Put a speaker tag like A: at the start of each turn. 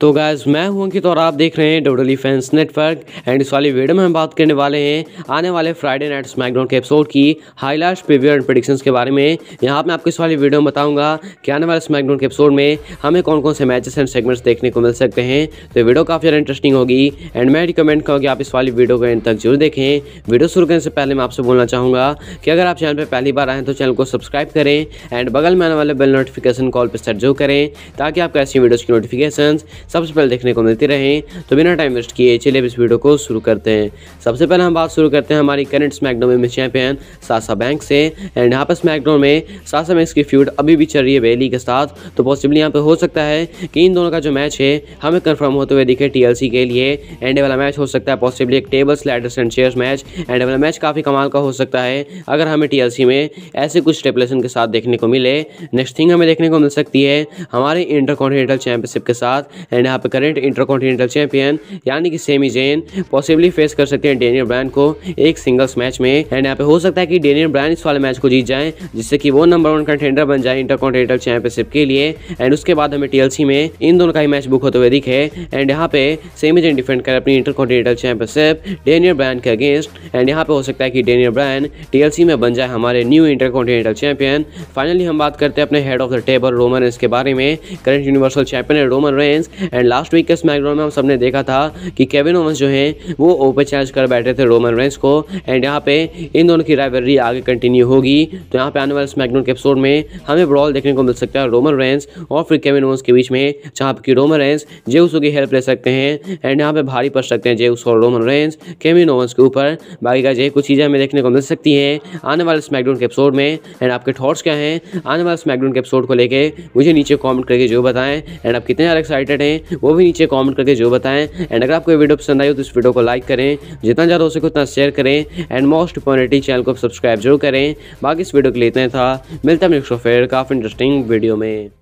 A: तो गैज़ मैं हूं अंकित तो और आप देख रहे हैं डोडली फैंस नेटवर्क एंड इस वाली वीडियो में हम बात करने वाले हैं आने वाले फ्राइडे नाइट स्मैकडाउन के एपिसोड की हाईलास्ट प्रीव्यू एंड प्रडिक्शन के बारे में यहां मैं आपको इस वाली वीडियो में बताऊंगा कि आने वाले स्मैकडाउन के एपिसोड में हमें कौन कौन से मैचेस एंड सेगमेंट्स देखने को मिल सकते हैं तो वीडियो काफ़ी ज़्यादा इंटरेस्टिंग होगी एंड मैं रिकमेंड करूँगी आप इस वाली वीडियो को एंड तक जरूर देखें वीडियो शुरू करने से पहले मैं आपसे बोलना चाहूँगा कि अगर आप चैनल पर पहली बार आएँ तो चैनल को सब्सक्राइब करें एंड बगल में आने वाले बेल नोटिफिकेशन कॉल पर सर्च जरूर करें ताकि आपको ऐसी वीडियोज़ की नोटिफिकेशन सबसे पहले देखने को मिलती रहे तो बिना टाइम वेस्ट किए चलिए इस वीडियो को शुरू करते हैं सबसे पहले हम बात शुरू करते हैं हमारी करंट स्मैकडाउन में चैंपियन सासा बैंक से एंड यहाँ पर स्मैकडाउन में सासा बैंक की फ्यूड अभी भी चल रही है बेली के साथ तो पॉसिबली यहाँ पर हो सकता है कि इन दोनों का जो मैच है हमें कन्फर्म होते हुए दिखे टी के लिए एंड वाला मैच हो सकता है पॉसिबली एक table ladders and chairs match and वाला मैच काफ़ी कमाल का हो सकता है अगर हमें टी में ऐसे कुछ स्टेपलेसन के साथ देखने को मिले नेक्स्ट थिंग हमें देखने को मिल सकती है हमारे इंटरकॉन्टिनेंटल चैंपियनशिप के साथ एंड यहाँ पे करंट इंटरकॉन्टिनेंटल चैंपियन यानी कि सेमी जेन पॉसिबली फेस कर सकते हैं डेनियल ब्रायन को एक सिंगल्स मैच में एंड यहाँ पे हो सकता है कि डेनियल ब्रायन इस वाले मैच को जीत जाए जिससे कि वो नंबर वन कंटेंडर बन जाए इंटरकॉन्टिनेंटल चैंपियनशिप के लिए एंड उसके बाद हमें टीएलसी में इन दोनों का ही मैच बुक होते हुए दिखे एंड यहाँ पे सेमी जेन डिफेंड करें अपनी इंटरकॉन्टिनेंटल चैंपियनशिप डेनियल ब्रायन के अगेंस्ट एंड यहाँ पे हो सकता है कि डेनियल ब्रायन टीएलसी में बन जाए हमारे न्यू इंटरकॉन्टिनेंटल चैंपियन फाइनली हम बात करते हैं अपने head of the table Roman Reigns के बारे में करंट यूनिवर्सल चैंपियन है Roman Reigns and last week के स्मैकडाउन में हम सबने देखा था कि केविन ओवंस जो हैं वो ओपन चार्ज कर बैठे थे रोमन रेंस को एंड यहाँ पे इन दोनों की राइवलरी आगे कंटिन्यू होगी तो यहाँ पे आने वाले स्मैकडाउन के एपिसोड में हमें ब्रॉल देखने को मिल सकता है रोमन रेंस और फिर केविन ओवंस के बीच में जहाँ की रोमन रेंस जेउसो की हेल्प ले सकते हैं एंड यहाँ पे भारी पड़ सकते हैं जेउस और रोमन रेंस केविन ओवंस के ऊपर बाकी का जो कुछ चीज़ें हमें देखने को मिल सकती हैं आने वाले स्मैकडाउन के एपिसोड में एंड आपके थॉट्स क्या हैं आने वाले स्मैकडाउन के एपिसोड को लेकर मुझे नीचे कॉमेंट करके जो बताएं एंड आप कितने ज़्यादा एक्साइटेड हैं वो भी नीचे कॉमेंट करके जो बताएं एंड अगर आपको वीडियो पसंद आई हो तो इस वीडियो को लाइक करें जितना ज़्यादा हो सके उतना शेयर करें एंड मोस्ट इंपॉर्टेंटली चैनल को सब्सक्राइब जरूर करें बाकी इस वीडियो के लिए इतना था मिलता है मेरे फिर काफ़ी इंटरेस्टिंग वीडियो में